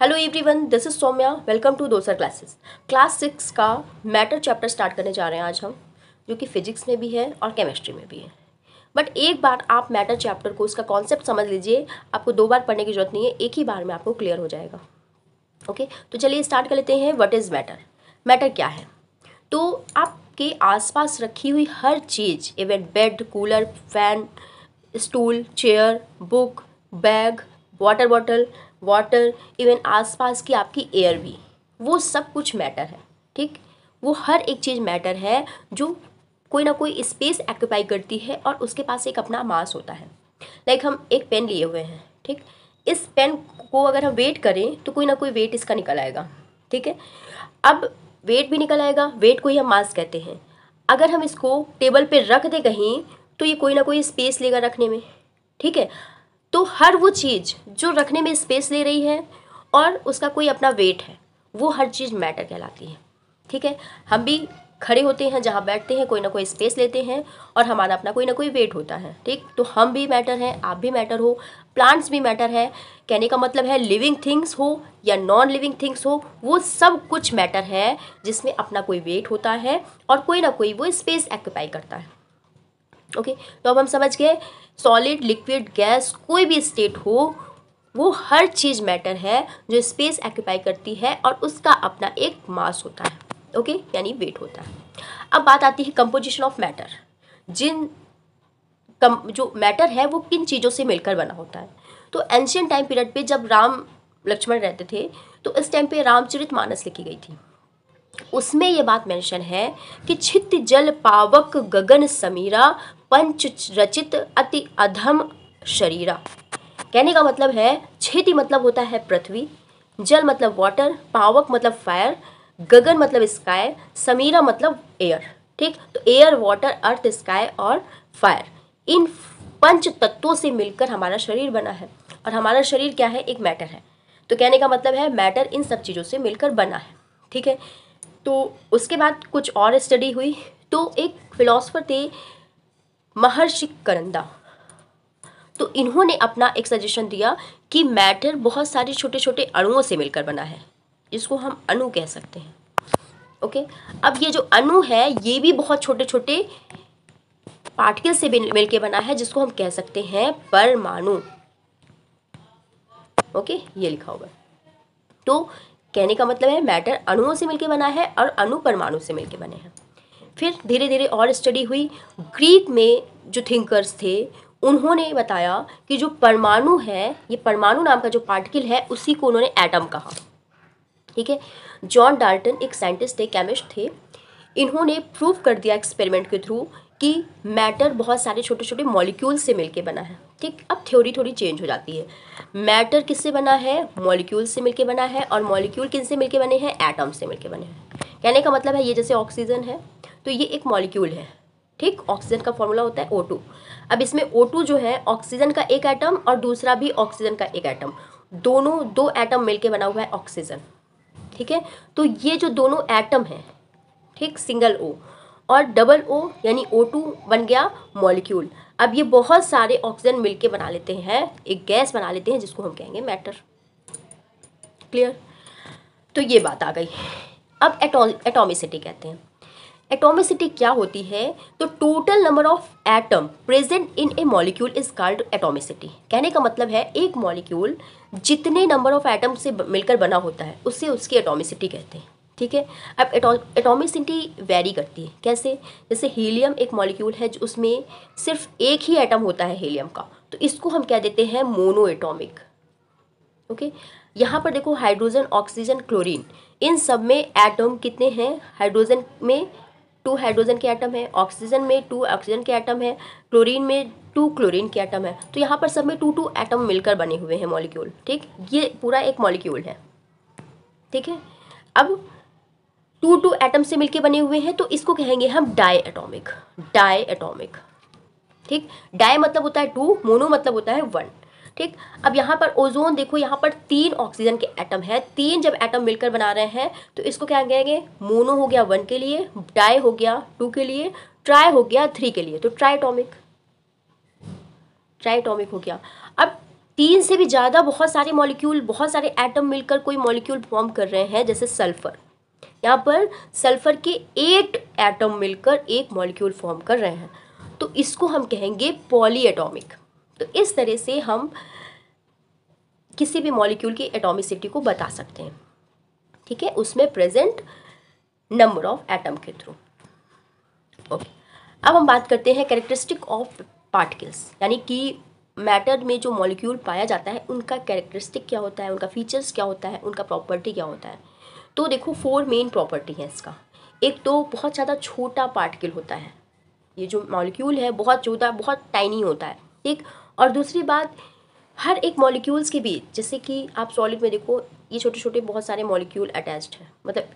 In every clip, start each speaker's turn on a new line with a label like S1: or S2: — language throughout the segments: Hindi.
S1: Hello everyone this is Saumya welcome to दोसर क्लासेस क्लास सिक्स का मैटर चैप्टर स्टार्ट करने जा रहे हैं आज हम जो कि फिजिक्स में भी है और केमिस्ट्री में भी है बट एक बार आप मैटर चैप्टर को उसका कॉन्सेप्ट समझ लीजिए आपको दो बार पढ़ने की जरूरत नहीं है एक ही बार में आपको क्लियर हो जाएगा ओके okay? तो चलिए स्टार्ट कर लेते हैं वट इज़ मैटर मैटर क्या है तो आपके आसपास रखी हुई हर चीज़ even bed cooler fan stool chair book bag water bottle water even आसपास की आपकी एयर भी वो सब कुछ मैटर है ठीक वो हर एक चीज़ मैटर है जो कोई ना कोई स्पेस एक्यूपाई करती है और उसके पास एक अपना मास होता है लाइक हम एक पेन लिए हुए हैं ठीक इस पेन को अगर हम वेट करें तो कोई ना कोई वेट इसका निकल आएगा ठीक है अब वेट भी निकल आएगा वेट को ही हम मास कहते हैं अगर हम इसको टेबल पे रख दें कहीं तो ये कोई ना कोई स्पेस लेगा रखने में ठीक है तो हर वो चीज़ जो रखने में स्पेस ले रही है और उसका कोई अपना वेट है वो हर चीज़ मैटर कहलाती है ठीक है हम भी खड़े होते हैं जहाँ बैठते हैं कोई ना कोई स्पेस लेते हैं और हमारा अपना कोई ना कोई वेट होता है ठीक तो हम भी मैटर हैं आप भी मैटर हो प्लांट्स भी मैटर है कहने का मतलब है लिविंग थिंग्स हो या नॉन लिविंग थिंग्स हो वो सब कुछ मैटर है जिसमें अपना कोई वेट होता है और कोई ना कोई वो स्पेस एक्यूपाई करता है ओके तो अब हम समझ गए सॉलिड लिक्विड गैस कोई भी स्टेट हो वो हर चीज़ मैटर है जो स्पेस एक्यूपाई करती है और उसका अपना एक मास होता है ओके यानी वेट होता है अब बात आती है कंपोजिशन ऑफ मैटर जिन कम जो मैटर है वो किन चीज़ों से मिलकर बना होता है तो एंशियन टाइम पीरियड पे जब राम लक्ष्मण रहते थे तो इस टाइम पे रामचरित मानस लिखी गई थी उसमें ये बात मेंशन है कि छित जल पावक गगन समीरा पंच रचित अति अधम शरीरा कहने का मतलब है छेती मतलब होता है पृथ्वी जल मतलब वाटर पावक मतलब फायर गगन मतलब स्काई समीरा मतलब एयर ठीक तो एयर वाटर अर्थ स्काई और फायर इन पंच तत्वों से मिलकर हमारा शरीर बना है और हमारा शरीर क्या है एक मैटर है तो कहने का मतलब है मैटर इन सब चीज़ों से मिलकर बना है ठीक है तो उसके बाद कुछ और स्टडी हुई तो एक फिलोसफर थे महर्षि करंदा तो इन्होंने अपना एक सजेशन दिया कि मैटर बहुत सारे छोटे छोटे अणुओं से मिलकर बना है जिसको हम अणु कह सकते हैं ओके अब ये जो अणु है ये भी बहुत छोटे छोटे पार्टिकल से मिलकर बना है जिसको हम कह सकते हैं परमाणु ओके ये लिखा होगा तो कहने का मतलब है मैटर अणुओं से मिलकर बना है और अणु परमाणु से मिलकर बने हैं फिर धीरे धीरे और स्टडी हुई ग्रीक में जो थिंकर्स थे उन्होंने बताया कि जो परमाणु है ये परमाणु नाम का जो पार्टिकल है उसी को उन्होंने एटम कहा ठीक है जॉन डाल्टन एक साइंटिस्ट थे केमिस्ट थे इन्होंने प्रूव कर दिया एक्सपेरिमेंट के थ्रू कि मैटर बहुत सारे छोटे छोटे मॉलिक्यूल से मिलके बना है ठीक अब थ्योरी थोड़ी चेंज हो जाती है मैटर किससे बना है मॉलिक्यूल से मिलके बना है और मॉलिक्यूल किन से मिलके बने हैं एटम से मिलके बने हैं कहने का मतलब है ये जैसे ऑक्सीजन है तो ये एक मॉलिक्यूल है ठीक ऑक्सीजन का फॉर्मूला होता है ओ अब इसमें ओ जो है ऑक्सीजन का एक ऐटम और दूसरा भी ऑक्सीजन का एक ऐटम दोनों दो ऐटम मिल बना हुआ है ऑक्सीजन ठीक है तो ये जो दोनों ऐटम हैं ठीक सिंगल ओ और डबल ओ यानी ओ टू बन गया मॉलिक्यूल अब ये बहुत सारे ऑक्सीजन मिलके बना लेते हैं एक गैस बना लेते हैं जिसको हम कहेंगे मैटर क्लियर तो ये बात आ गई अब एटॉमिसिटी कहते हैं एटॉमिसिटी क्या होती है तो total number of atom present in a molecule is called atomicity कहने का मतलब है एक मॉलिक्यूल जितने नंबर ऑफ एटम से मिलकर बना होता है उससे उसकी एटॉमिसिटी कहते हैं ठीक है अब एटोमिसिटी वेरी करती है कैसे जैसे हीलियम एक मॉलिक्यूल है जो उसमें सिर्फ एक ही एटम होता है हीलियम का तो इसको हम क्या देते हैं मोनो एटॉमिक ओके यहाँ पर देखो हाइड्रोजन ऑक्सीजन क्लोरीन इन सब में एटम कितने हैं हाइड्रोजन में टू हाइड्रोजन के एटम है ऑक्सीजन में टू ऑक्सीजन के एटम है क्लोरीन में टू क्लोरीन के एटम है तो यहाँ पर सब में टू टू एटम मिलकर बने हुए हैं मॉलिक्यूल ठीक ये पूरा एक मॉलिक्यूल है ठीक है अब टू टू एटम से मिलके बने हुए हैं तो इसको कहेंगे हम डाई एटोमिक डाई एटोमिक ठीक डाई मतलब होता है टू मोनो मतलब होता है वन ठीक अब यहाँ पर ओजोन देखो यहाँ पर तीन ऑक्सीजन के एटम है तीन जब एटम मिलकर बना रहे हैं तो इसको क्या कहेंगे मोनो हो गया वन के लिए डाई हो गया टू के लिए ट्राई हो गया थ्री के लिए तो ट्राईटोमिक ट्राइटॉमिक हो गया अब तीन से भी ज़्यादा बहुत सारे मॉलिक्यूल बहुत सारे एटम मिलकर कोई मॉलिक्यूल फॉर्म कर रहे हैं जैसे सल्फर यहाँ पर सल्फर के एट एटम मिलकर एक मॉलिक्यूल फॉर्म कर रहे हैं तो इसको हम कहेंगे पॉली एटॉमिक तो इस तरह से हम किसी भी मॉलिक्यूल की एटॉमिसिटी को बता सकते हैं ठीक है उसमें प्रेजेंट नंबर ऑफ एटम के थ्रू ओके अब हम बात करते हैं कैरेक्टरिस्टिक ऑफ पार्टिकल्स यानी कि मैटर में जो मॉलिक्यूल पाया जाता है उनका कैरेक्टरिस्टिक क्या होता है उनका फीचर्स क्या होता है उनका प्रॉपर्टी क्या होता है तो देखो फोर मेन प्रॉपर्टी है इसका एक तो बहुत ज़्यादा छोटा पार्टिकल होता है ये जो मॉलिक्यूल है बहुत छोटा बहुत टाइनी होता है ठीक और दूसरी बात हर एक मॉलिक्यूल्स के बीच जैसे कि आप सॉलिड में देखो ये छोटे छोटे बहुत सारे मॉलिक्यूल अटैच्ड है मतलब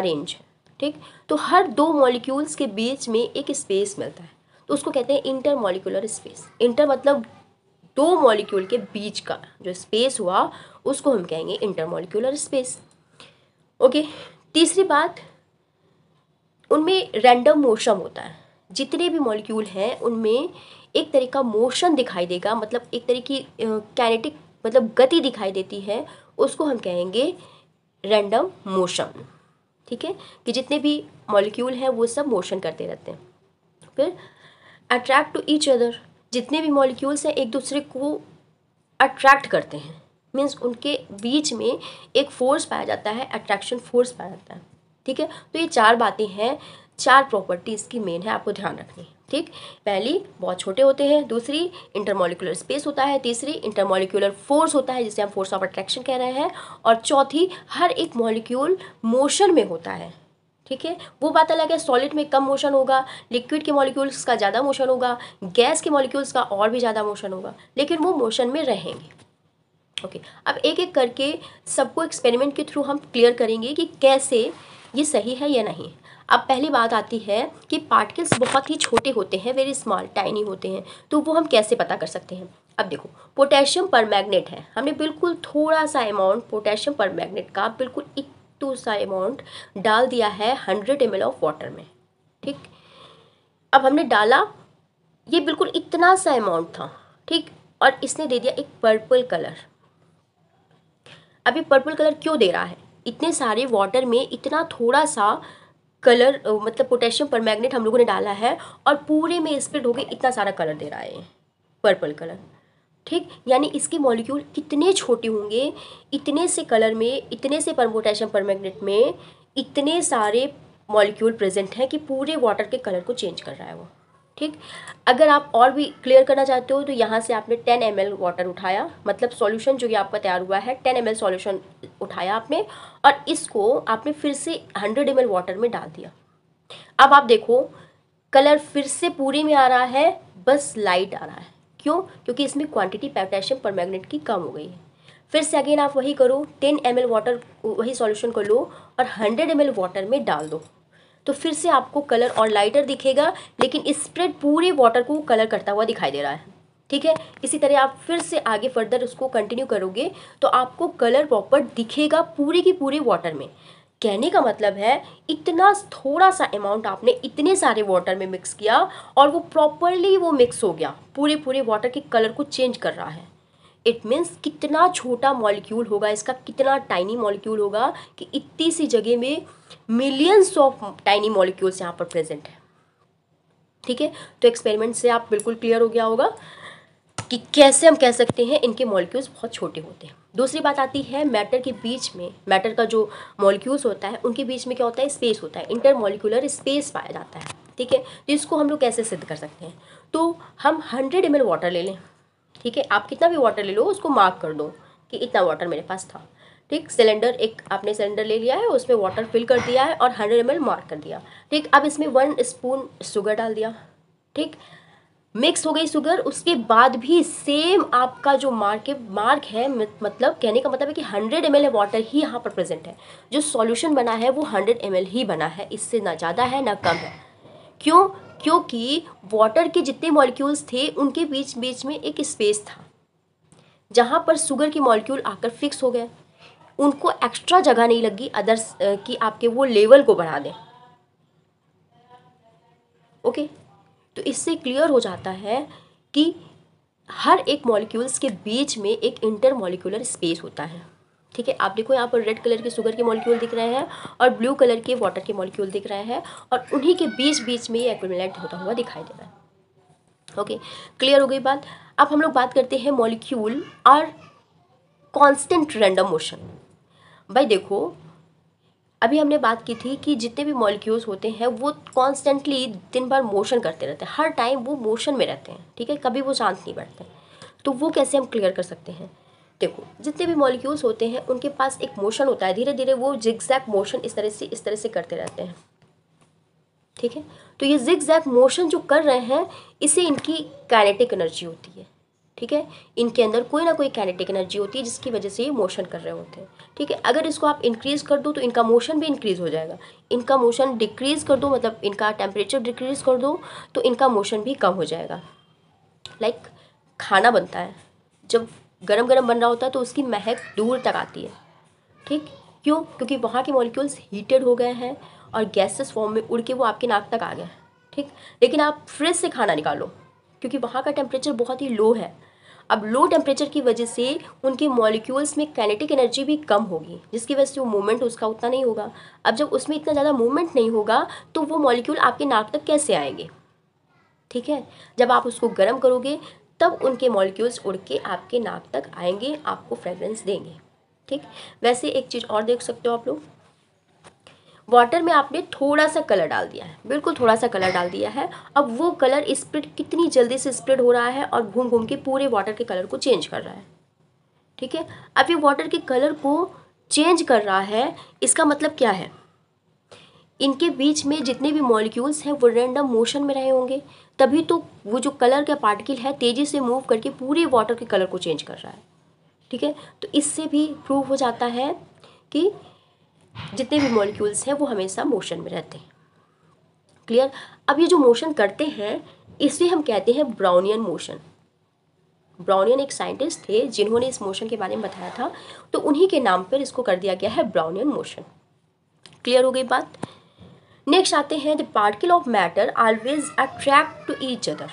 S1: अरेंज है ठीक तो हर दो मॉलिक्यूल्स के बीच में एक स्पेस मिलता है तो उसको कहते हैं इंटर मॉलिकुलर स्पेस इंटर मतलब दो मॉलिक्यूल के बीच का जो स्पेस हुआ उसको हम कहेंगे इंटर मॉलिक्यूलर स्पेस ओके तीसरी बात उनमें रैंडम मोशन होता है जितने भी मॉलिक्यूल हैं उनमें एक तरह का मोशन दिखाई देगा मतलब एक तरह की कैनेटिक मतलब गति दिखाई देती है उसको हम कहेंगे रैंडम मोशन ठीक है कि जितने भी मॉलिक्यूल हैं वो सब मोशन करते रहते हैं फिर अट्रैक्ट टू ईच अदर जितने भी मॉलिक्यूल्स हैं एक दूसरे को अट्रैक्ट करते हैं मीन्स उनके बीच में एक फोर्स पाया जाता है अट्रैक्शन फोर्स पाया जाता है ठीक है तो ये चार बातें हैं चार प्रॉपर्टीज़ की मेन है आपको ध्यान रखनी ठीक पहली बहुत छोटे होते हैं दूसरी इंटरमोलिकुलर स्पेस होता है तीसरी इंटरमोलिकुलर फोर्स होता है जिसे हम फोर्स ऑफ अट्रैक्शन कह रहे हैं और चौथी हर एक मॉलिक्यूल मोशन में होता है ठीक है वो बात अलग है सॉलिड में कम मोशन होगा लिक्विड के मॉलिक्यूल्स का ज़्यादा मोशन होगा गैस के मॉलिक्यूल्स का और भी ज़्यादा मोशन होगा लेकिन वो मोशन में रहेंगे ओके okay. अब एक एक करके सबको एक्सपेरिमेंट के थ्रू हम क्लियर करेंगे कि कैसे ये सही है या नहीं अब पहली बात आती है कि पार्टिकल्स बहुत ही छोटे होते हैं वेरी स्मॉल टाइनी होते हैं तो वो हम कैसे पता कर सकते हैं अब देखो पोटेशियम पर मैग्नेट है हमने बिल्कुल थोड़ा सा अमाउंट पोटेशियम पर मैग्नेट का बिल्कुल इक्टू तो सा अमाउंट डाल दिया है हंड्रेड एम ऑफ वाटर में ठीक अब हमने डाला ये बिल्कुल इतना सा अमाउंट था ठीक और इसने दे दिया एक पर्पल कलर अभी पर्पल कलर क्यों दे रहा है इतने सारे वाटर में इतना थोड़ा सा कलर मतलब पोटेशियम पर मैगनेट हम लोगों ने डाला है और पूरे में स्प्रेड होकर इतना सारा कलर दे रहा है पर्पल कलर ठीक यानी इसके मॉलिक्यूल कितने छोटे होंगे इतने से कलर में इतने से पर पोटेशियम मैगनेट में इतने सारे मॉलिक्यूल प्रेजेंट हैं कि पूरे वाटर के कलर को चेंज कर रहा है वो ठीक अगर आप और भी क्लियर करना चाहते हो तो यहाँ से आपने 10 एम वाटर उठाया मतलब सॉल्यूशन जो कि आपका तैयार हुआ है 10 एम सॉल्यूशन उठाया आपने और इसको आपने फिर से 100 एम वाटर में डाल दिया अब आप देखो कलर फिर से पूरे में आ रहा है बस लाइट आ रहा है क्यों क्योंकि इसमें क्वांटिटी पोटेशियम पर की कम हो गई है फिर से अगेन आप वही करो टेन एम वाटर वही सॉल्यूशन को लो और हंड्रेड एम वाटर में डाल दो तो फिर से आपको कलर और लाइटर दिखेगा लेकिन स्प्रेड पूरे वाटर को कलर करता हुआ दिखाई दे रहा है ठीक है इसी तरह आप फिर से आगे फर्दर उसको कंटिन्यू करोगे तो आपको कलर प्रॉपर दिखेगा पूरे की पूरे वाटर में कहने का मतलब है इतना थोड़ा सा अमाउंट आपने इतने सारे वाटर में मिक्स किया और वो प्रॉपरली वो मिक्स हो गया पूरे पूरे वाटर के कलर को चेंज कर रहा है इट मीन्स कितना छोटा मॉलिक्यूल होगा इसका कितना टाइनी मॉलिक्यूल होगा कि इतनी सी जगह में मिलियंस ऑफ टाइनी मॉलिक्यूल्स यहाँ पर प्रेजेंट है ठीक है तो एक्सपेरिमेंट से आप बिल्कुल क्लियर हो गया होगा कि कैसे हम कह सकते हैं इनके मॉलिक्यूल्स बहुत छोटे होते हैं दूसरी बात आती है मैटर के बीच में मैटर का जो मॉलिक्यूल्स होता है उनके बीच में क्या होता है स्पेस होता है इंटर मॉलिकुलर स्पेस पाया जाता है ठीक है तो इसको हम लोग कैसे सिद्ध कर सकते हैं तो हम हंड्रेड एम वाटर ले लें ठीक है आप कितना भी वाटर ले लो उसको मार्क कर दो कि इतना वाटर मेरे पास था ठीक सिलेंडर एक आपने सिलेंडर ले लिया है उसमें वाटर फिल कर दिया है और हंड्रेड एम मार्क कर दिया ठीक अब इसमें वन स्पून शुगर डाल दिया ठीक मिक्स हो गई शुगर उसके बाद भी सेम आपका जो मार्क मार्क है मतलब कहने का मतलब है कि हंड्रेड एम एल वाटर ही यहाँ पर प्रेजेंट है जो सॉल्यूशन बना है वो हंड्रेड एम ही बना है इससे ना ज़्यादा है ना कम है क्यों क्योंकि वाटर के जितने मॉलिक्यूल्स थे उनके बीच बीच में एक स्पेस था जहाँ पर शुगर के मॉलिक्यूल आकर फिक्स हो गए उनको एक्स्ट्रा जगह नहीं लगी अदर्स कि आपके वो लेवल को बढ़ा दें ओके तो इससे क्लियर हो जाता है कि हर एक मॉलिक्यूल्स के बीच में एक इंटर मॉलिक्यूलर स्पेस होता है ठीक है आप देखो यहाँ पर रेड कलर के शुगर के मॉलिक्यूल दिख रहे हैं और ब्लू कलर के वाटर के मॉलिक्यूल दिख रहे हैं और उन्हीं के बीच बीच में ये एक्विमिलेंट होता हुआ दिखाई दे रहा है ओके क्लियर हो गई बात अब हम लोग बात करते हैं मॉलिक्यूल और कॉन्स्टेंट रैंडम मोशन भाई देखो अभी हमने बात की थी कि जितने भी मॉलिक्यूल्स होते हैं वो कॉन्स्टेंटली दिन भर मोशन करते रहते हैं हर टाइम वो मोशन में रहते हैं ठीक है कभी वो शांत नहीं बैठते तो वो कैसे हम क्लियर कर सकते हैं देखो जितने भी मॉलिक्यूल्स होते हैं उनके पास एक मोशन होता है धीरे धीरे वो जिग्जैक मोशन इस तरह से इस तरह से करते रहते हैं ठीक है तो ये जिग्जैक मोशन जो कर रहे हैं इसे इनकी कैनेटिक एनर्जी होती है ठीक है इनके अंदर कोई ना कोई कैनेटिक एनर्जी होती है जिसकी वजह से ये मोशन कर रहे होते हैं ठीक है अगर इसको आप इंक्रीज़ कर दो तो इनका मोशन भी इंक्रीज़ हो जाएगा इनका मोशन डिक्रीज़ कर दो मतलब इनका टेम्परेचर डिक्रीज़ कर दो तो इनका मोशन भी कम हो जाएगा लाइक like, खाना बनता है जब गरम गरम बन रहा होता है तो उसकी महक दूर तक आती है ठीक क्यों क्योंकि वहाँ के मॉलिक्यूल्स हीटेड हो गए हैं और गैसेस फॉर्म में उड़ के वो आपके नाक तक आ गए ठीक लेकिन आप फ्रिज से खाना निकालो क्योंकि वहाँ का टेम्परेचर बहुत ही लो है अब लो टेम्परेचर की वजह से उनके मॉलिक्यूल्स में कैनेटिक एनर्जी भी कम होगी जिसकी वजह से वो मूवमेंट उसका उतना नहीं होगा अब जब उसमें इतना ज़्यादा मूवमेंट नहीं होगा तो वो मॉलिक्यूल आपके नाक तक कैसे आएंगे ठीक है जब आप उसको गर्म करोगे तब उनके मॉलिक्यूल्स उड़ के आपके नाक तक आएंगे आपको फ्रेग्रेंस देंगे ठीक वैसे एक चीज़ और देख सकते हो आप लोग वाटर में आपने थोड़ा सा कलर डाल दिया है बिल्कुल थोड़ा सा कलर डाल दिया है अब वो कलर स्प्रेड कितनी जल्दी से स्प्रेड हो रहा है और घूम घूम के पूरे वाटर के कलर को चेंज कर रहा है ठीक है अब ये वाटर के कलर को चेंज कर रहा है इसका मतलब क्या है इनके बीच में जितने भी मॉलिक्यूल्स हैं वो रैंडम मोशन में रहे होंगे तभी तो वो जो कलर का पार्टिकल है तेज़ी से मूव करके पूरे वाटर के कलर को चेंज कर रहा है ठीक है तो इससे भी प्रूव हो जाता है कि जितने भी मॉलिक्यूल्स हैं वो हमेशा मोशन में रहते हैं क्लियर अब ये जो मोशन करते हैं इसे हम कहते हैं ब्राउनियन मोशन ब्राउनियन एक साइंटिस्ट थे जिन्होंने इस मोशन के बारे में बताया था तो उन्हीं के नाम पर इसको कर दिया गया है ब्राउनियन मोशन क्लियर हो गई बात नेक्स्ट आते हैं the particle of matter always attract to each other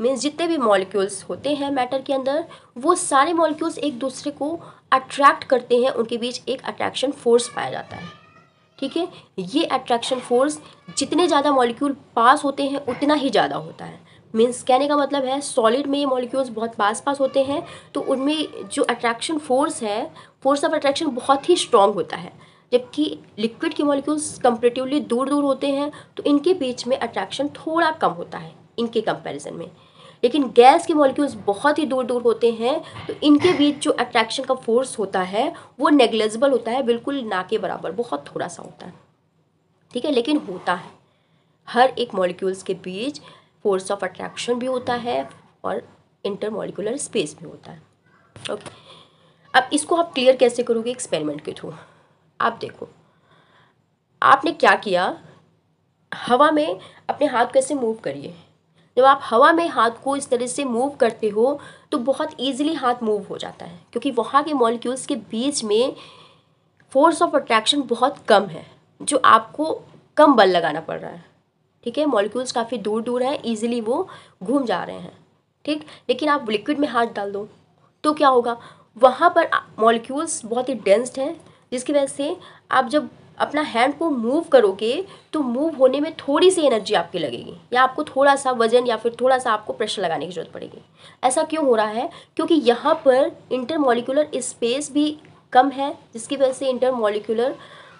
S1: means जितने भी मॉलिक्यूल्स होते हैं मैटर के अंदर वो सारे मॉलिक्यूल्स एक दूसरे को अट्रैक्ट करते हैं उनके बीच एक अट्रैक्शन फोर्स पाया जाता है ठीक है ये अट्रैक्शन फोर्स जितने ज़्यादा मॉलिक्यूल पास होते हैं उतना ही ज़्यादा होता है मीन्स कहने का मतलब है सॉलिड में ये मॉलिक्यूल्स बहुत पास पास होते हैं तो उनमें जो अट्रैक्शन फोर्स है फोर्स ऑफ अट्रैक्शन बहुत ही स्ट्रॉन्ग होता है जबकि लिक्विड के मॉलिक्यूल्स कंपेरेटिवली दूर दूर होते हैं तो इनके बीच में अट्रैक्शन थोड़ा कम होता है इनके कंपैरिजन में लेकिन गैस के मॉलिक्यूल्स बहुत ही दूर दूर होते हैं तो इनके बीच जो अट्रैक्शन का फोर्स होता है वो नेग्लेजिबल होता है बिल्कुल ना के बराबर बहुत थोड़ा सा होता है ठीक है लेकिन होता है हर एक मॉलिक्यूल्स के बीच फोर्स ऑफ अट्रैक्शन भी होता है और इंटर इंटरमॉलिकुलर स्पेस भी होता है ओके अब इसको आप क्लियर कैसे करोगे एक्सपेरिमेंट के थ्रू आप देखो आपने क्या किया हवा में अपने हाथ कैसे मूव करिए जब आप हवा में हाथ को इस तरह से मूव करते हो तो बहुत ईजिली हाथ मूव हो जाता है क्योंकि वहाँ के मॉलिक्यूल्स के बीच में फोर्स ऑफ अट्रैक्शन बहुत कम है जो आपको कम बल लगाना पड़ रहा है ठीक है मॉलिक्यूल्स काफ़ी दूर दूर हैं ईजिली वो घूम जा रहे हैं ठीक लेकिन आप लिक्विड में हाथ डाल दो तो क्या होगा वहाँ पर मॉलिक्यूल्स बहुत ही डेंस्ड हैं जिसकी वजह से आप जब अपना हैंड को मूव करोगे तो मूव होने में थोड़ी सी एनर्जी आपकी लगेगी या आपको थोड़ा सा वजन या फिर थोड़ा सा आपको प्रेशर लगाने की ज़रूरत पड़ेगी ऐसा क्यों हो रहा है क्योंकि यहाँ पर इंटरमोलिकुलर स्पेस भी कम है जिसकी वजह से इंटरमोलिकुलर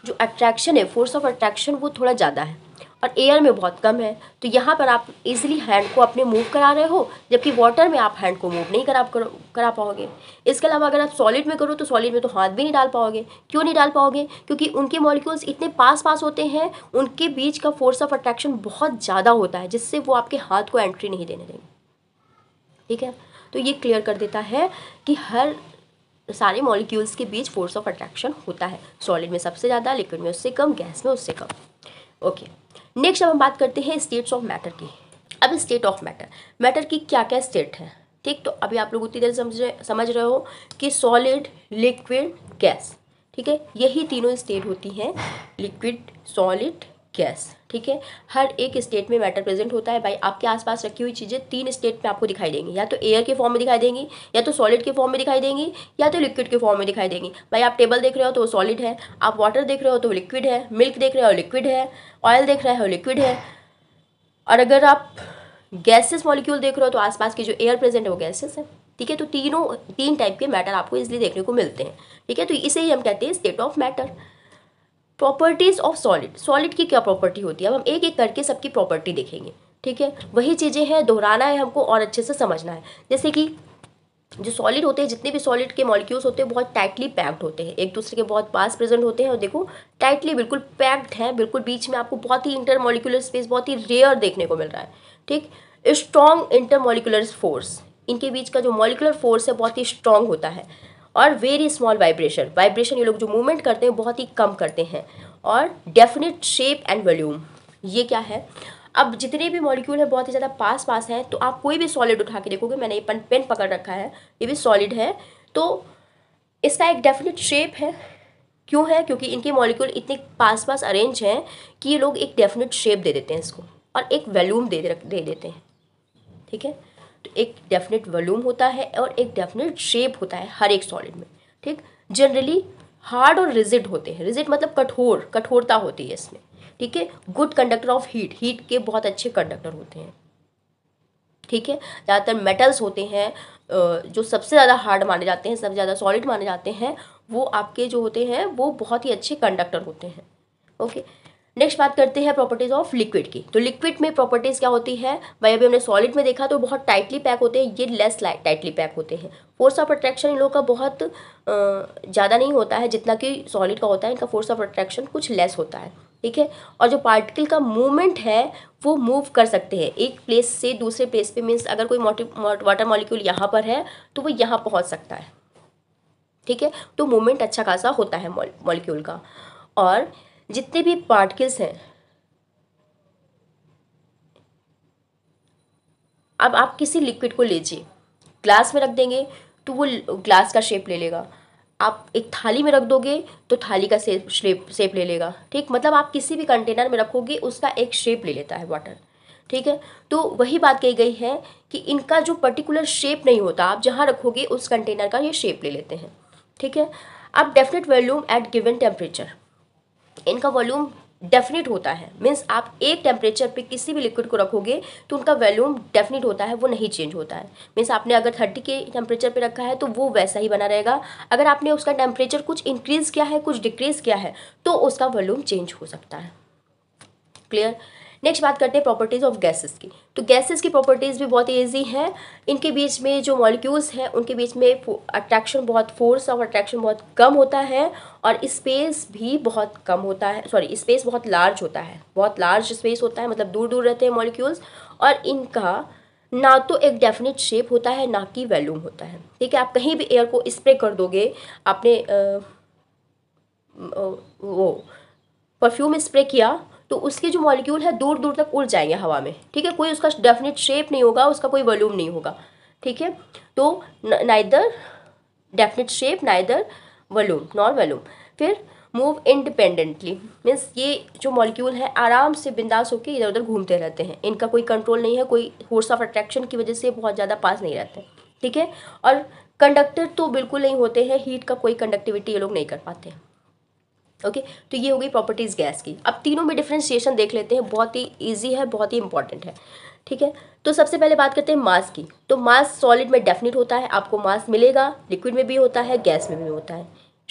S1: जो अट्रैक्शन है फोर्स ऑफ अट्रैक्शन वो थोड़ा ज़्यादा है और एयर में बहुत कम है तो यहाँ पर आप इजीली हैंड को अपने मूव करा रहे हो जबकि वाटर में आप हैंड को मूव नहीं करा करा पाओगे इसके अलावा अगर आप सॉलिड में करो तो सॉलिड में तो हाथ भी नहीं डाल पाओगे क्यों नहीं डाल पाओगे क्योंकि उनके मॉलिक्यूल्स इतने पास पास होते हैं उनके बीच का फोर्स ऑफ अट्रैक्शन बहुत ज़्यादा होता है जिससे वो आपके हाथ को एंट्री नहीं देने देंगे ठीक है तो ये क्लियर कर देता है कि हर सारे मॉलिक्यूल्स के बीच फोर्स ऑफ अट्रैक्शन होता है सॉलिड में सबसे ज़्यादा लिक्विड में उससे कम गैस में उससे कम ओके okay. नेक्स्ट अब हम बात करते हैं स्टेट्स ऑफ मैटर की अब स्टेट ऑफ मैटर मैटर की क्या क्या स्टेट है ठीक तो अभी आप लोग उतनी देर समझ रहे समझ रहे हो कि सॉलिड लिक्विड गैस ठीक है यही तीनों स्टेट होती हैं लिक्विड सॉलिड गैस ठीक है हर एक स्टेट में मैटर प्रेजेंट होता है भाई आपके आसपास रखी हुई चीज़ें तीन स्टेट में आपको दिखाई देंगी या तो एयर के फॉर्म में दिखाई देंगी या तो सॉलिड के फॉर्म में दिखाई देंगी या तो लिक्विड के फॉर्म में दिखाई देंगी भाई आप टेबल देख रहे हो तो वो सॉलिड है आप वाटर देख रहे हो तो लिक्विड है मिल्क देख रहे हो लिक्विड है ऑयल देख रहे हो लिक्विड है और अगर आप गैसेस मॉलिक्यूल देख रहे हो तो आसपास की जो एयर प्रेजेंट है वो गैसेस है ठीक है तो तीनों तीन टाइप के मैटर आपको इजली देखने को मिलते हैं ठीक है तो इसे ही हम कहते हैं state of matter properties of solid solid की क्या प्रॉपर्टी होती है अब हम एक एक करके सबकी प्रॉपर्टी देखेंगे ठीक है वही चीज़ें हैं दोहराना है हमको और अच्छे से समझना है जैसे कि जो सॉलिड होते हैं जितने भी सॉलिड के मॉलिक्यूल्स होते हैं बहुत टाइटली पैक्ड होते हैं एक दूसरे के बहुत पास प्रेजेंट होते हैं और देखो टाइटली बिल्कुल पैक्ड है बिल्कुल बीच में आपको बहुत ही इंटरमोलिकुलर स्पेस बहुत ही रेयर देखने को मिल रहा है ठीक स्ट्रॉन्ग इंटरमोलिकुलर फोर्स इनके बीच का जो मॉलिकुलर फोर्स है बहुत ही स्ट्रॉन्ग होता है और वेरी स्मॉल वाइब्रेशन वाइब्रेशन ये लोग जो मूवमेंट करते हैं बहुत ही कम करते हैं और डेफिनेट शेप एंड वॉल्यूम ये क्या है अब जितने भी मॉलिक्यूल हैं बहुत ही ज़्यादा पास पास हैं तो आप कोई भी सॉलिड उठा के देखोगे मैंने ये पन पेन पकड़ रखा है ये भी सॉलिड है तो इसका एक डेफिनेट शेप है क्यों है क्योंकि इनके मॉलिक्यूल इतने पास पास अरेंज हैं कि ये लोग एक डेफिनेट शेप दे देते हैं इसको और एक वैल्यूम दे दे देते हैं ठीक है एक डेफिनेट वॉल्यूम होता है और एक डेफिनेट शेप होता है हर एक सॉलिड में ठीक जनरली हार्ड और रिजिड होते हैं रिजिड मतलब कठोर कठोरता होती है इसमें ठीक है good conductor of heat heat के बहुत अच्छे कंडक्टर होते हैं ठीक है ज़्यादातर मेटल्स होते हैं जो सबसे ज़्यादा हार्ड माने जाते हैं सबसे ज़्यादा सॉलिड माने जाते हैं वो आपके जो होते हैं वो बहुत ही अच्छे कंडक्टर होते हैं ओके नेक्स्ट बात करते हैं प्रॉपर्टीज ऑफ लिक्विड की तो लिक्विड में प्रॉपर्टीज क्या होती है भाई अभी हमने सॉलिड में देखा तो बहुत टाइटली पैक होते हैं ये लेस टाइटली पैक होते हैं फोर्स ऑफ अट्रैक्शन इन लोगों का बहुत ज़्यादा नहीं होता है जितना कि सॉलिड का होता है इनका फोर्स ऑफ अट्रैक्शन कुछ लेस होता है ठीक है और जो पार्टिकल का मूवमेंट है वो मूव कर सकते हैं एक प्लेस से दूसरे प्लेस पे मीन्स अगर कोई वाटर मॉलिक्यूल यहाँ पर है तो वो यहाँ पहुँच सकता है ठीक है तो मूवमेंट अच्छा खासा होता है मॉलिक्यूल का और जितने भी पार्टिकल्स हैं अब आप किसी लिक्विड को लीजिए ग्लास में रख देंगे तो वो ग्लास का शेप ले लेगा आप एक थाली में रख दोगे तो थाली का शेप शेप शेप ले लेगा ठीक मतलब आप किसी भी कंटेनर में रखोगे उसका एक शेप ले लेता है वाटर ठीक है तो वही बात कही गई है कि इनका जो पर्टिकुलर शेप नहीं होता आप जहाँ रखोगे उस कंटेनर का ये शेप ले लेते हैं ठीक है अब definite volume at given temperature इनका वॉल्यूम डेफिनेट होता है मीन्स आप एक टेम्परेचर पे किसी भी लिक्विड को रखोगे तो उनका वॉल्यूम डेफिनेट होता है वो नहीं चेंज होता है मीन्स आपने अगर थर्टी के टेम्परेचर पे रखा है तो वो वैसा ही बना रहेगा अगर आपने उसका टेम्परेचर कुछ इंक्रीज़ किया है कुछ डिक्रीज़ किया है तो उसका वॉल्यूम चेंज हो सकता है क्लियर नेक्स्ट बात करते हैं प्रॉपर्टीज़ ऑफ गैसेस की तो गैसेस की प्रॉपर्टीज़ भी बहुत ईजी हैं इनके बीच में जो मॉलिक्यूल्स हैं उनके बीच में अट्रैक्शन बहुत फोर्स ऑफ अट्रैक्शन बहुत कम होता है और स्पेस भी बहुत कम होता है सॉरी स्पेस बहुत लार्ज होता है बहुत लार्ज स्पेस होता है मतलब दूर दूर रहते हैं मॉलिक्यूल्स और इनका ना तो एक डेफिनेट शेप होता है ना कि वैल्यूम होता है ठीक है आप कहीं भी एयर को स्प्रे कर दोगे आपने आ, वो परफ्यूम स्प्रे किया तो उसके जो मॉलिक्यूल है दूर दूर तक उड़ जाएंगे हवा में ठीक है कोई उसका डेफिनेट शेप नहीं होगा उसका कोई वॉल्यूम नहीं होगा ठीक है तो neither definite shape neither volume non volume फिर मूव इंडिपेंडेंटली मीन्स ये जो मॉलिक्यूल है आराम से बिंदास होकर इधर उधर घूमते रहते हैं इनका कोई कंट्रोल नहीं है कोई फोर्स ऑफ अट्रैक्शन की वजह से बहुत ज़्यादा पास नहीं रहते ठीक है और कंडक्टर तो बिल्कुल नहीं होते हैं हीट का कोई कंडक्टिविटी ये लोग नहीं कर पाते हैं ओके okay? तो ये हो गई प्रॉपर्टीज़ गैस की अब तीनों में डिफ्रेंशिएशन देख लेते हैं बहुत ही ईजी है बहुत ही इंपॉर्टेंट है ठीक है तो सबसे पहले बात करते हैं मास की तो मास सॉलिड में डेफिनेट होता है आपको मास मिलेगा लिक्विड में भी होता है गैस में भी होता है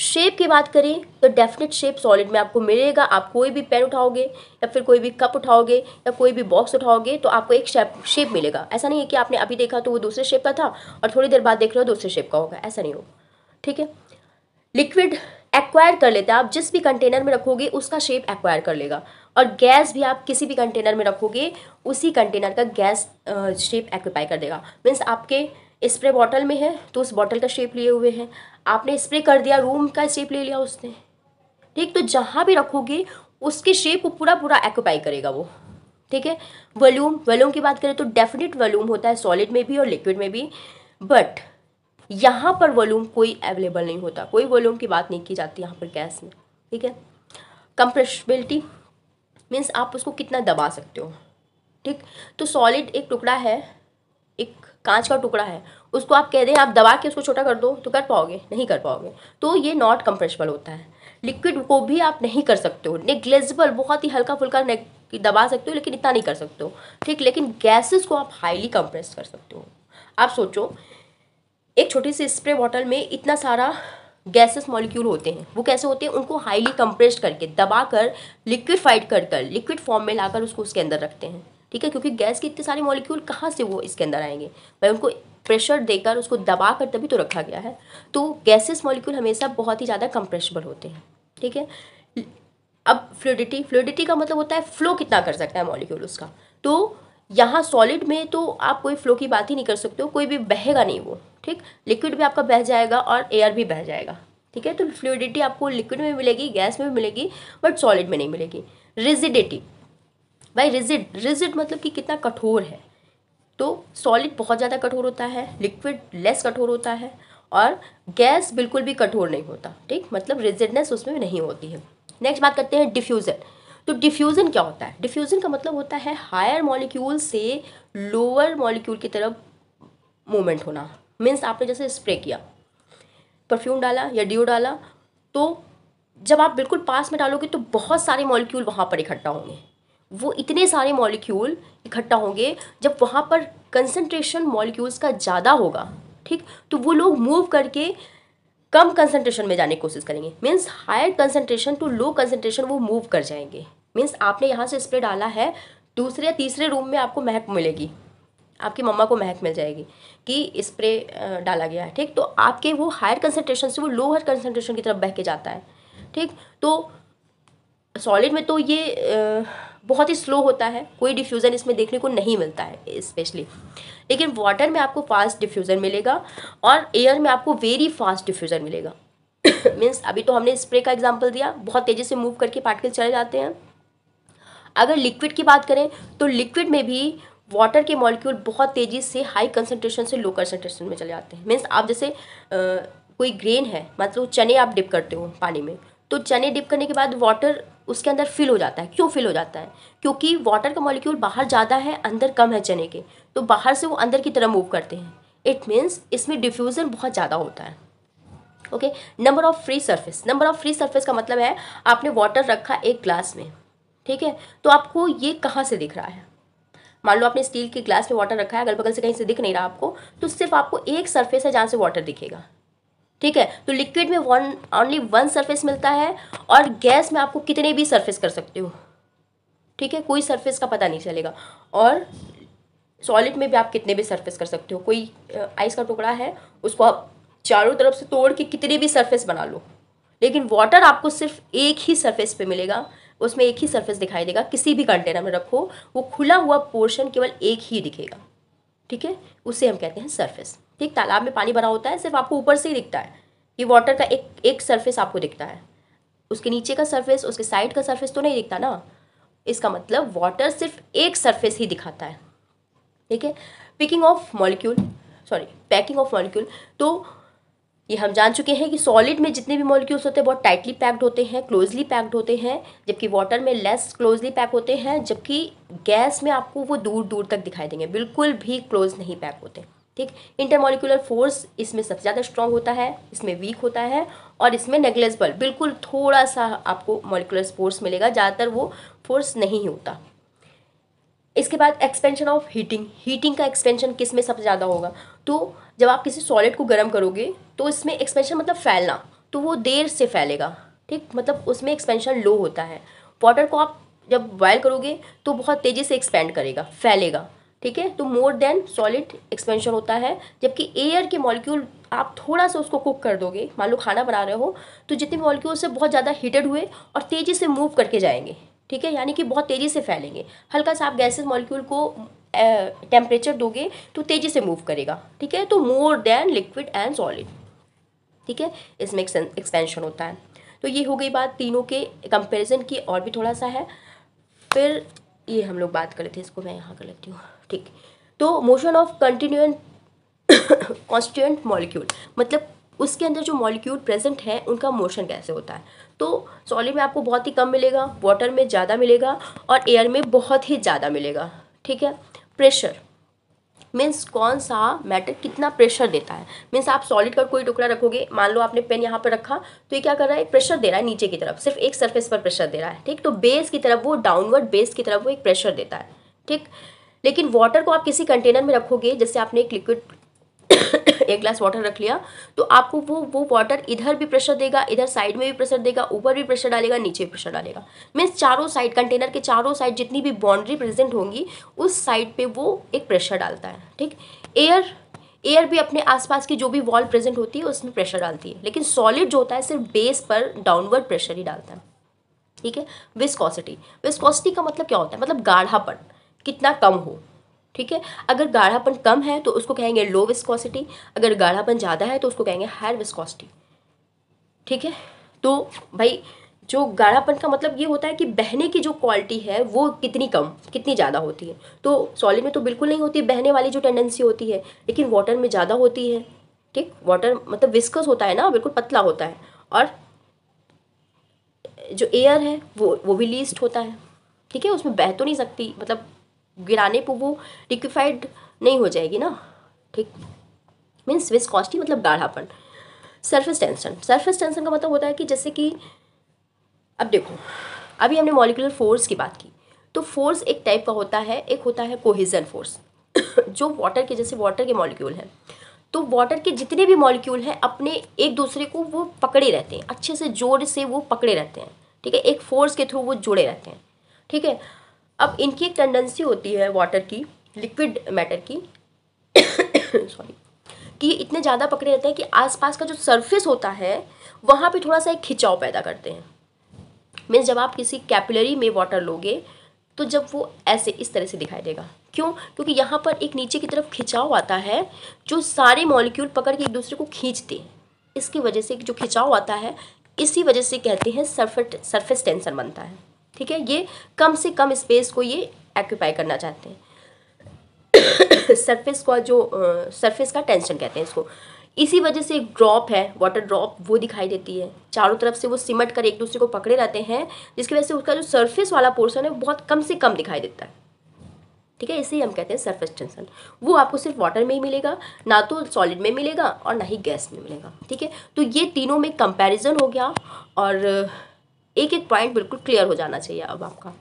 S1: शेप की बात करें तो डेफिनेट शेप सॉलिड में आपको मिलेगा आप कोई भी पेन उठाओगे या फिर कोई भी कप उठाओगे या कोई भी बॉक्स उठाओगे तो आपको एक शेप शेप मिलेगा ऐसा नहीं है कि आपने अभी देखा तो वो दूसरे शेप का था और थोड़ी देर बाद देख रहे हो दूसरे शेप का होगा ऐसा नहीं होगा ठीक है लिक्विड एक्वायर कर लेते हैं आप जिस भी कंटेनर में रखोगे उसका शेप एक्वायर कर लेगा और गैस भी आप किसी भी कंटेनर में रखोगे उसी कंटेनर का गैस शेप एक्यूपाई कर देगा मीन्स आपके स्प्रे बॉटल में है तो उस बॉटल का शेप लिए हुए हैं आपने स्प्रे कर दिया रूम का शेप ले लिया उसने ठीक तो जहाँ भी रखोगे उसके शेप को पूरा पूरा एक्यूपाई करेगा वो ठीक है वॉल्यूम वॉल्यूम की बात करें तो डेफिनेट वॉल्यूम होता है सॉलिड में भी और लिक्विड में भी बट यहाँ पर वॉल्यूम कोई अवेलेबल नहीं होता कोई वॉल्यूम की बात नहीं की जाती यहाँ पर गैस में ठीक है कंप्रेशबिलिटी मीन्स आप उसको कितना दबा सकते हो ठीक तो सॉलिड एक टुकड़ा है एक कांच का टुकड़ा है उसको आप कह दें आप दबा के उसको छोटा कर दो तो कर पाओगे नहीं कर पाओगे तो ये नॉट कंप्रेशबल होता है लिक्विड को भी आप नहीं कर सकते हो नेग्लेजिबल बहुत ही हल्का फुल्का दबा सकते हो लेकिन इतना नहीं कर सकते हो ठीक लेकिन गैसेस को आप हाईली कंप्रेस कर सकते हो आप सोचो एक छोटी सी स्प्रे बॉटल में इतना सारा गैसेस मॉलिक्यूल होते हैं वो कैसे होते हैं उनको हाईली कंप्रेस्ड करके दबा कर लिक्विफाइड कर कर लिक्विड फॉर्म में लाकर उसको उसके अंदर रखते हैं ठीक है क्योंकि गैस के इतने सारे मॉलिक्यूल कहाँ से वो इसके अंदर आएंगे भाई उनको प्रेशर देकर उसको दबा कर तभी तो रखा गया है तो गैसेस मॉलिक्यूल हमेशा बहुत ही ज़्यादा कंप्रेशबल होते हैं ठीक है अब फ्लूडिटी फ्लूडिटी का मतलब होता है फ्लो कितना कर सकता है मॉलिक्यूल उसका तो यहाँ सॉलिड में तो आप कोई फ्लो की बात ही नहीं कर सकते हो कोई भी बहेगा नहीं वो ठीक लिक्विड भी आपका बह जाएगा और एयर भी बह जाएगा ठीक है तो फ्लूडिटी आपको लिक्विड में मिलेगी गैस में भी मिलेगी बट सॉलिड में नहीं मिलेगी रिजिडिटी भाई रिजिड रिजिड मतलब कि कितना कठोर है तो सॉलिड बहुत ज़्यादा कठोर होता है लिक्विड लेस कठोर होता है और गैस बिल्कुल भी कठोर नहीं होता ठीक मतलब रिजिडनेस उसमें नहीं होती है नेक्स्ट बात करते हैं डिफ्यूज़र तो डिफ्यूज़न क्या होता है डिफ्यूज़न का मतलब होता है हायर मॉलिक्यूल से लोअर मॉलिक्यूल की तरफ मूवमेंट होना मीन्स आपने जैसे स्प्रे किया परफ्यूम डाला या डिओ डाला तो जब आप बिल्कुल पास में डालोगे तो बहुत सारे मॉलिक्यूल वहाँ पर इकट्ठा होंगे वो इतने सारे मॉलिक्यूल इकट्ठा होंगे जब वहाँ पर कंसनट्रेशन मॉलिक्यूल्स का ज़्यादा होगा ठीक तो वो लोग मूव करके कम कंसनट्रेशन में जाने की कोशिश करेंगे means higher concentration to low concentration वो मूव कर जाएंगे मीन्स आपने यहाँ से स्प्रे डाला है दूसरे तीसरे रूम में आपको महक मिलेगी आपकी मम्मा को महक मिल जाएगी कि स्प्रे डाला गया है ठीक तो आपके वो हायर कंसनट्रेशन से वो लोअर कंसनट्रेशन की तरफ बह के जाता है ठीक तो सॉलिड में तो ये बहुत ही स्लो होता है कोई डिफ्यूज़न इसमें देखने को नहीं मिलता है स्पेशली लेकिन वाटर में आपको फास्ट डिफ्यूज़न मिलेगा और एयर में आपको वेरी फास्ट डिफ्यूज़न मिलेगा मीन्स अभी तो हमने स्प्रे का एग्जाम्पल दिया बहुत तेज़ी से मूव करके पार्टिकल चले जाते हैं अगर लिक्विड की बात करें तो लिक्विड में भी वाटर के मॉलिक्यूल बहुत तेज़ी से हाई कंसनट्रेशन से लो कंसनट्रेशन में चले जाते हैं मीन्स आप जैसे आ, कोई ग्रेन है मतलब चने आप डिप करते हो पानी में तो चने डिप करने के बाद वाटर उसके अंदर फिल हो जाता है क्यों फिल हो जाता है क्योंकि वाटर का मॉलिक्यूल बाहर ज़्यादा है अंदर कम है चने के तो बाहर से वो अंदर की तरह मूव करते हैं इट मीन्स इसमें डिफ्यूज़न बहुत ज़्यादा होता है okay number of free surface number of free surface का मतलब है आपने वाटर रखा एक ग्लास में ठीक है तो आपको ये कहाँ से दिख रहा है मान लो आपने स्टील के ग्लास में वाटर रखा है अगल बगल से कहीं से दिख नहीं रहा आपको तो सिर्फ आपको एक सरफेस है जहाँ से वाटर दिखेगा ठीक है तो लिक्विड में वन ऑनली वन सरफेस मिलता है और गैस में आपको कितने भी सरफेस कर सकते हो ठीक है कोई सरफेस का पता नहीं चलेगा और सॉलिड में भी आप कितने भी सरफेस कर सकते हो कोई आइस का टुकड़ा है उसको आप चारों तरफ से तोड़ के कितने भी सरफेस बना लो लेकिन वाटर आपको सिर्फ एक ही सरफेस पे मिलेगा उसमें एक ही सरफेस दिखाई देगा किसी भी कंटेनर में रखो वो खुला हुआ पोर्शन केवल एक ही दिखेगा ठीक है उसे हम कहते हैं सरफेस ठीक तालाब में पानी भरा होता है सिर्फ आपको ऊपर से ही दिखता है ये वाटर का एक एक सरफेस आपको दिखता है उसके नीचे का सरफेस उसके साइड का सरफेस तो नहीं दिखता ना इसका मतलब वाटर सिर्फ एक सरफेस ही दिखाता है ठीक है picking of molecule sorry packing of molecule तो ये हम जान चुके हैं कि सॉलिड में जितने भी मॉलिक्यूल्स होते हैं बहुत टाइटली पैक्ड होते हैं क्लोजली पैक्ड होते हैं जबकि वाटर में लेस क्लोजली पैक होते हैं जबकि गैस में आपको वो दूर दूर तक दिखाई देंगे बिल्कुल भी क्लोज नहीं पैक होते ठीक इंटरमोलिकुलर फोर्स इसमें सबसे ज़्यादा स्ट्रॉन्ग होता है इसमें वीक होता है और इसमें नेग्लेजबल बिल्कुल थोड़ा सा आपको मोलिकुलर फोर्स मिलेगा ज़्यादातर वो फोर्स नहीं होता इसके बाद एक्सपेंशन ऑफ हीटिंग हीटिंग का एक्सपेंशन किस में सबसे ज़्यादा होगा तो जब आप किसी सॉलिड को गर्म करोगे तो इसमें एक्सपेंशन मतलब फैलना तो वो देर से फैलेगा ठीक मतलब उसमें एक्सपेंशन लो होता है वाटर को आप जब बॉयल करोगे तो बहुत तेज़ी से एक्सपेंड करेगा फैलेगा ठीक है तो मोर देन सॉलिड एक्सपेंशन होता है जबकि एयर के मॉलिक्यूल आप थोड़ा सा उसको कुक कर दोगे मान लो खाना बना रहे हो तो जितने मॉलिक्यूल से बहुत ज़्यादा हीटेड हुए और तेज़ी से मूव करके जाएंगे ठीक है यानी कि बहुत तेज़ी से फैलेंगे हल्का सा आप गैसेस मॉलिक्यूल को टेम्परेचर दोगे तो तेज़ी से मूव करेगा ठीक है तो more than liquid and solid ठीक है इसमें एक्सपेंशन होता है तो ये हो गई बात तीनों के कंपेरिजन की और भी थोड़ा सा है फिर ये हम लोग बात कर लेते हैं इसको मैं यहाँ कर लेती हूँ ठीक तो motion of continuant constituent molecule मतलब उसके अंदर जो मॉलिक्यूल प्रेजेंट है उनका मोशन कैसे होता है तो सॉलिड में आपको बहुत ही कम मिलेगा वाटर में ज़्यादा मिलेगा और एयर में बहुत ही ज़्यादा मिलेगा ठीक है प्रेशर मीन्स कौन सा मैटर कितना प्रेशर देता है मीन्स आप सॉलिड का कोई टुकड़ा रखोगे मान लो आपने पेन यहाँ पर रखा तो ये क्या कर रहा है प्रेशर दे रहा है नीचे की तरफ सिर्फ एक सर्फेस पर प्रेशर दे रहा है ठीक तो बेस की तरफ वो डाउनवर्ड बेस की तरफ वो एक प्रेशर देता है ठीक लेकिन वाटर को आप किसी कंटेनर में रखोगे जैसे आपने एक लिक्विड एक ग्लास वाटर रख लिया तो आपको वो वो वाटर इधर भी प्रेशर देगा इधर साइड में भी प्रेशर देगा ऊपर भी प्रेशर डालेगा नीचे भी प्रेशर डालेगा मीन्स चारों साइड कंटेनर के चारों साइड जितनी भी बाउंड्री प्रेजेंट होंगी उस साइड पर वो एक प्रेशर डालता है ठीक एयर एयर भी अपने आसपास की जो भी वॉल प्रेजेंट होती है उसमें प्रेशर डालती है लेकिन सॉलिड जो होता है सिर्फ बेस पर डाउनवर्ड प्रेशर ही डालता है ठीक है विस्कोसिटी विस्कोसिटी का मतलब क्या होता है मतलब गाढ़ापन कितना कम हो ठीक है अगर गाढ़ापन कम है तो उसको कहेंगे लो विस्कोसिटी अगर गाढ़ापन ज़्यादा है तो उसको कहेंगे हायर विस्कोसिटी ठीक है तो भाई जो गाढ़ापन का मतलब ये होता है कि बहने की जो क्वालिटी है वो कितनी कम कितनी ज़्यादा होती है तो सॉलिड में तो बिल्कुल नहीं होती बहने वाली जो टेंडेंसी होती है लेकिन वाटर में ज़्यादा होती है ठीक वाटर मतलब विस्कस होता है ना बिल्कुल पतला होता है और जो एयर है वो वो भी लीस्ट होता है ठीक है उसमें बह तो नहीं सकती मतलब गिराने पर वो लिक्विफाइड नहीं हो जाएगी ना ठीक मीन्स विस्कॉस्टी मतलब गाढ़ापन सरफेस टेंशन सरफेस टेंशन का मतलब होता है कि जैसे कि अब देखो अभी हमने मॉलिकुलर फोर्स की बात की तो फोर्स एक टाइप का होता है एक होता है कोहिजन फोर्स जो वाटर के जैसे वाटर के मॉलिक्यूल हैं तो वाटर के जितने भी मॉलिक्यूल हैं अपने एक दूसरे को वो पकड़े रहते हैं अच्छे से जोर से वो पकड़े रहते हैं ठीक है एक फोर्स के थ्रू वो जुड़े रहते हैं ठीक है अब इनकी एक टेंडेंसी होती है वाटर की लिक्विड मैटर की सॉरी कि इतने ज़्यादा पकड़े रहते हैं कि आसपास का जो सरफेस होता है वहाँ पे थोड़ा सा एक खिंचाव पैदा करते हैं मीन्स जब आप किसी कैपिलरी में वाटर लोगे तो जब वो ऐसे इस तरह से दिखाई देगा क्यों क्योंकि यहाँ पर एक नीचे की तरफ खिंचाव आता है जो सारे मॉलिक्यूल पकड़ के एक दूसरे को खींचते हैं इसकी वजह से जो खिंचाव आता है इसी वजह से कहते हैं सरफेस सरफेस टेंसर बनता है ठीक है ये कम से कम स्पेस को ये एक्यूपाई करना चाहते हैं सरफेस का जो सरफेस का टेंशन कहते हैं इसको इसी वजह से एक ड्रॉप है वाटर ड्रॉप वो दिखाई देती है चारों तरफ से वो सिमट कर एक दूसरे को पकड़े रहते हैं जिसकी वजह से उसका जो सरफेस वाला पोर्सन है बहुत कम से कम दिखाई देता है ठीक है इसे हम कहते हैं सरफेस टेंशन वो आपको सिर्फ वाटर में ही मिलेगा ना तो सॉलिड में मिलेगा और ना ही गैस में मिलेगा ठीक है तो ये तीनों में कंपेरिजन हो गया और एक एक पॉइंट बिल्कुल क्लियर हो जाना चाहिए अब आपका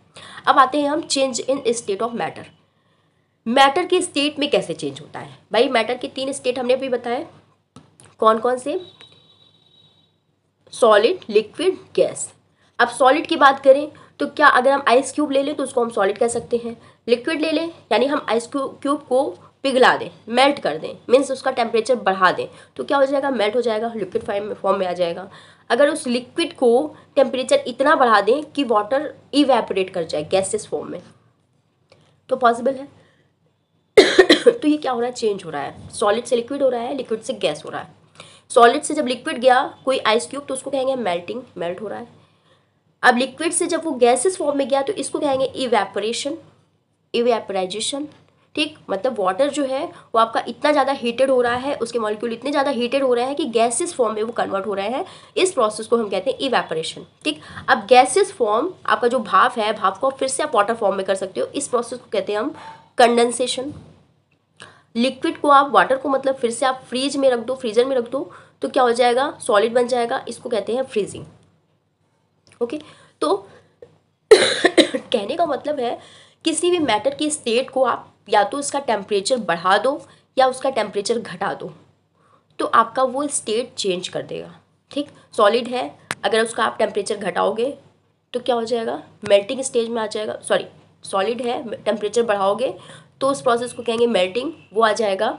S1: अब आते हैं हम change in state of matter matter के स्टेट में कैसे चेंज होता है भाई मैटर के तीन स्टेट हमने अभी बताए कौन कौन से सॉलिड लिक्विड गैस अब सॉलिड की बात करें तो क्या अगर हम आइस क्यूब ले लें तो उसको हम सॉलिड कह सकते हैं लिक्विड ले लें यानी हम आइस क्यूब को पिघला दें मेल्ट कर दें मीन्स उसका टेम्परेचर बढ़ा दें तो क्या हो जाएगा मेल्ट हो जाएगा लिक्विड फॉर्म में आ जाएगा अगर उस लिक्विड को टेम्परेचर इतना बढ़ा दें कि वाटर इवेपोरेट कर जाए गैसेस फॉर्म में तो पॉसिबल है तो ये क्या हो रहा है चेंज हो रहा है सॉलिड से लिक्विड हो रहा है लिक्विड से गैस हो रहा है सॉलिड से जब लिक्विड गया कोई आइस क्यूब तो उसको कहेंगे मेल्टिंग मेल्ट हो रहा है अब लिक्विड से जब वो गैसेस फॉर्म में गया तो इसको कहेंगे इवेपोरेशन इवेपोराइजेशन ठीक मतलब वाटर जो है वो आपका इतना ज़्यादा हीटेड हो रहा है उसके मॉलिक्यूल इतने ज़्यादा हीटेड हो रहे हैं कि गैसेस फॉर्म में वो कन्वर्ट हो रहे हैं इस प्रोसेस को हम कहते हैं इवेपोरेशन ठीक अब गैसेस फॉर्म आपका जो भाव है भाव को फिर से आप वाटर फॉर्म में कर सकते हो इस प्रोसेस को कहते हैं हम कंडेंसेशन लिक्विड को आप वाटर को मतलब फिर से आप फ्रीज में रख दो फ्रीजर में रख दो तो क्या हो जाएगा सॉलिड बन जाएगा इसको कहते हैं फ्रीजिंग ओके तो कहने का मतलब है किसी भी मैटर की स्टेट को आप या तो उसका टेम्परेचर बढ़ा दो या उसका टेम्परेचर घटा दो तो आपका वो स्टेट चेंज कर देगा ठीक सॉलिड है अगर उसका आप टेम्परेचर घटाओगे तो क्या हो जाएगा मेल्टिंग स्टेज में आ जाएगा सॉरी सॉलिड है टेम्परेचर बढ़ाओगे तो उस प्रोसेस को कहेंगे मेल्टिंग वो आ जाएगा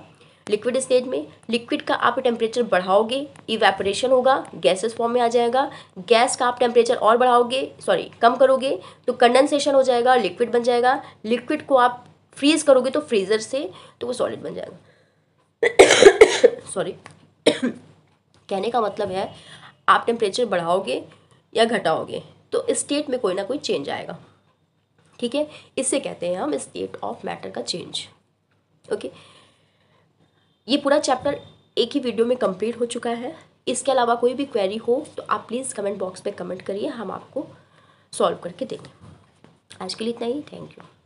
S1: लिक्विड स्टेज में लिक्विड का आप टेम्परेचर बढ़ाओगे इवेपोरेशन होगा गैसेस फॉर्म में आ जाएगा गैस का आप टेम्परेचर और बढ़ाओगे सॉरी कम करोगे तो कंडेंसेशन हो जाएगा लिक्विड बन जाएगा लिक्विड को आप फ्रीज करोगे तो फ्रीज़र से तो वो सॉलिड बन जाएगा सॉरी कहने का मतलब है आप टेम्परेचर बढ़ाओगे या घटाओगे तो स्टेट में कोई ना कोई चेंज आएगा ठीक है इससे कहते हैं हम स्टेट ऑफ मैटर का चेंज ओके ये पूरा चैप्टर एक ही वीडियो में कंप्लीट हो चुका है इसके अलावा कोई भी क्वेरी हो तो आप प्लीज़ कमेंट बॉक्स में कमेंट करिए हम आपको सॉल्व करके देंगे आज के लिए इतना ही थैंक यू